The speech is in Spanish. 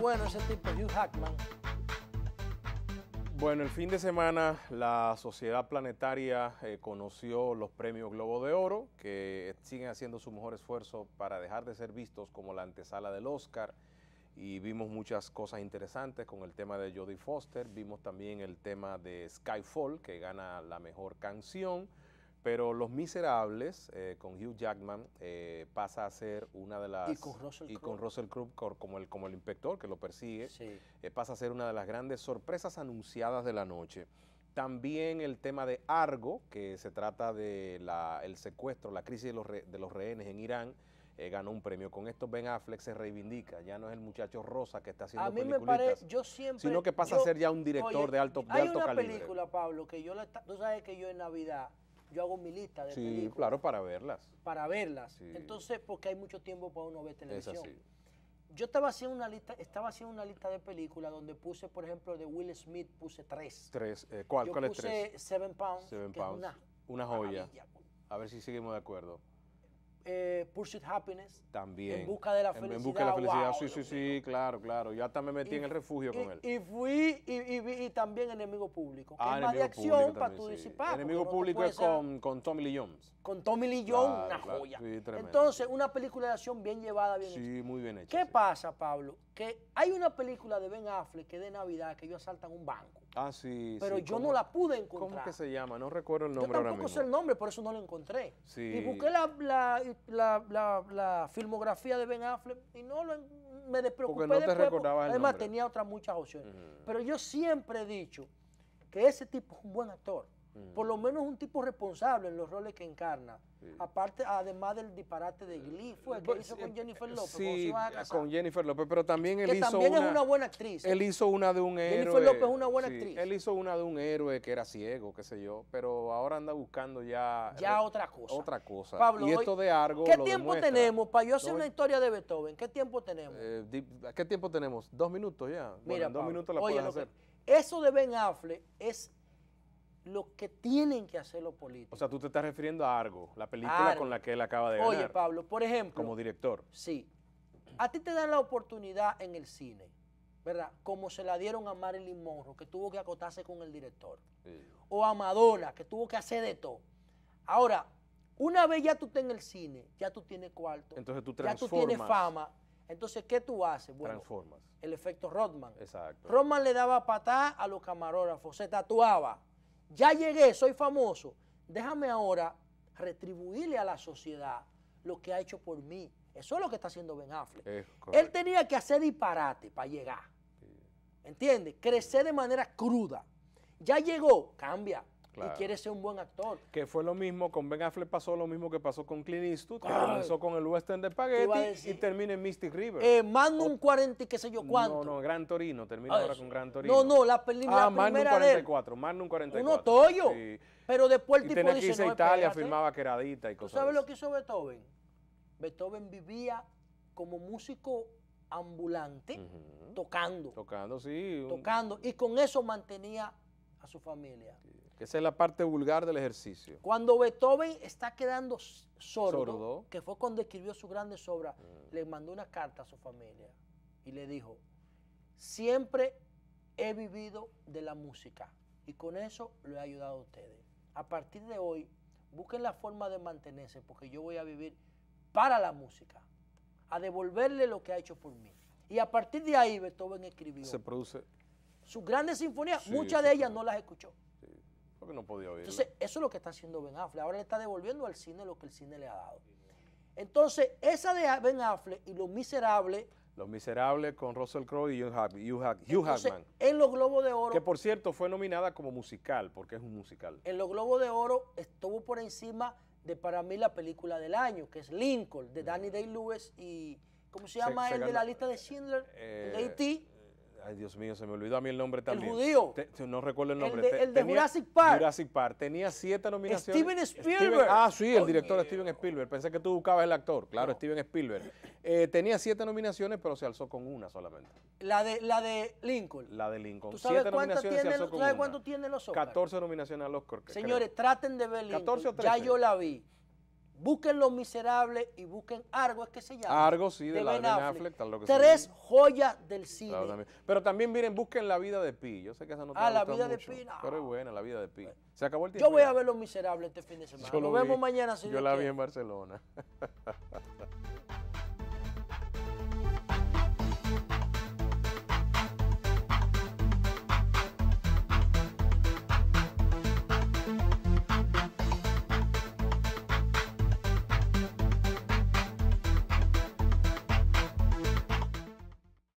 bueno ese tipo, Hugh Bueno, el fin de semana la Sociedad Planetaria eh, conoció los premios Globo de Oro, que siguen haciendo su mejor esfuerzo para dejar de ser vistos como la antesala del Oscar. Y vimos muchas cosas interesantes con el tema de Jodie Foster, vimos también el tema de Skyfall, que gana la mejor canción. Pero Los Miserables, eh, con Hugh Jackman, eh, pasa a ser una de las... Y con Russell Crowe. Y con Russell como el, como el inspector que lo persigue, eh, pasa a ser una de las grandes sorpresas anunciadas de la noche. También el tema de Argo, que se trata del el secuestro, la crisis de los, de los rehenes en Irán, ganó un premio. Con esto Ben Affleck se reivindica, ya no es el muchacho rosa que está haciendo A mí me parece, yo siempre... Sino que pasa a ser ya un director de alto, alto calibre. Hay una película, Pablo, que yo Tú sabes que yo en Navidad yo hago mi lista de sí, claro, para verlas. Para verlas. Entonces, porque hay mucho tiempo para uno ver televisión. Yo estaba haciendo una lista, estaba haciendo una lista de películas donde puse, por ejemplo, de Will Smith puse tres. Tres, eh, ¿cuál, yo puse tres? Seven Pounds, una, joya. A ver si seguimos de acuerdo. Eh, Pursuit Happiness. También. En busca de la felicidad. En busca de la felicidad, sí, sí, sí, claro, claro. Yo hasta me metí en el refugio con él. Y fui, y, también enemigo público. Ah, es más de acción para tu sí. Enemigo público es con, Tommy Lee Jones. Con Tommy Lee Jones, una joya. Entonces, una película de acción bien llevada, bien hecha. Sí, muy bien hecha. ¿Qué pasa, Pablo? Que hay una película de Ben Affleck que es de Navidad, que ellos asaltan un banco. Ah, sí. Pero yo no la pude encontrar. ¿Cómo que se llama? No recuerdo el nombre. Yo tampoco sé el nombre, por eso no lo encontré. Y busqué la, filmografía de Ben Affleck y no lo, me despreocupé. Porque no te el Además, tenía otras muchas opciones. Pero yo siempre he dicho que ese tipo es un buen actor. Mm. Por lo menos un tipo responsable en los roles que encarna. Aparte, además del disparate de Glee, eh, fue que pues, hizo eh, con Jennifer eh, López. Sí, ah, con Jennifer López, pero también él hizo también una, es una buena actriz. Él hizo una de un héroe. Jennifer López es una buena actriz. Él hizo una de un héroe que era ciego, qué sé yo, pero ahora anda buscando ya... Ya otra cosa. Otra cosa. Pablo, y esto de Argo ¿Qué tiempo tenemos para yo hacer una historia de Beethoven? ¿Qué tiempo tenemos? ¿Qué tiempo tenemos? ¿Dos minutos ya? Mira, dos minutos la eso de Ben Affleck es lo que tienen que hacer los políticos. O sea, tú te estás refiriendo a algo, la película con la que él acaba de ganar. Oye, Pablo, por ejemplo. Como director. Sí. A ti te dan la oportunidad en el cine, ¿verdad? Como se la dieron a Marilyn Monroe, que tuvo que acotarse con el director. O a Madonna, que tuvo que hacer de todo. Ahora, una vez ya tú estás en el cine, ya tú tienes cuarto. Entonces tú transformas. Ya tú tienes fama. Entonces, ¿qué tú haces? Bueno, transformas. El efecto Rodman. Exacto. Rodman le daba patada a los camarógrafos, se tatuaba ya llegué, soy famoso, déjame ahora retribuirle a la sociedad lo que ha hecho por mí. Eso es lo que está haciendo Ben Affleck. Él tenía que hacer disparate para llegar. ¿Entiendes? Crecer de manera cruda. Ya llegó, cambia y quiere ser un buen actor. Que fue lo mismo, con Ben Affleck pasó lo mismo que pasó con Clint Eastwood, que comenzó con el Western de Spaghetti y termina en Mystic River. Eh, Magnum un 40 y qué sé yo cuánto. No, no, Gran Torino, termina ahora con Gran Torino. No, no, la, película ah, Magnum 44, Magnum 44. Uno toyo, pero después el tipo dice, que irse a Italia, que firmaba queradita y cosas ¿Tú sabes lo que hizo Beethoven? Beethoven vivía como músico ambulante, tocando. Tocando, sí. Tocando, y con eso mantenía a su familia. Sí. Esa es la parte vulgar del ejercicio. Cuando Beethoven está quedando sordo, que fue cuando escribió su grande obra, mm. le mandó una carta a su familia y le dijo, siempre he vivido de la música y con eso lo he ayudado a ustedes. A partir de hoy, busquen la forma de mantenerse porque yo voy a vivir para la música, a devolverle lo que ha hecho por mí. Y a partir de ahí Beethoven escribió. Se produce. Sus grandes sinfonías, muchas de ellas no las escuchó. Porque no podía oír. Entonces, eso es lo que está haciendo Ben Affleck. Ahora le está devolviendo al cine lo que el cine le ha dado. Entonces, esa de Ben Affleck y Los Miserables. Los Miserables con Russell Crowe y Hugh, Hackman. En los Globos de Oro. Que por cierto fue nominada como musical, porque es un musical. En los Globos de Oro estuvo por encima de para mí la película del año, que es Lincoln, de Danny mm. Day-Lewis y. ¿Cómo se llama el de la lista de Schindler? Eh, de Ay, Dios mío, se me olvidó a mí el nombre también. El judío. no recuerdo el nombre. El de, Jurassic Park. Jurassic Park. Tenía siete nominaciones. Steven Spielberg. ah, sí, el director Steven Spielberg. Pensé que tú buscabas el actor. Claro, Steven Spielberg. Eh, tenía siete nominaciones, pero se alzó con una solamente. La de, la de Lincoln. La de Lincoln. ¿Tú sabes nominaciones cuánto tiene los Oscars? 14 nominaciones a los Oscars. Señores, traten de ver Lincoln. Ya yo la vi. Busquen Los Miserables y busquen Argo, es que se llama. Argo, sí, de, la Ben Affleck. Tres joyas del cine. Pero también, miren, busquen La Vida de Pi. Yo sé que esa no te Ah, La Vida de Pi, no. Pero es buena, La Vida de Pi. Se acabó el tiempo. Yo voy a ver Los Miserables este fin de semana. lo Nos vemos mañana, señor. Yo la vi en Barcelona.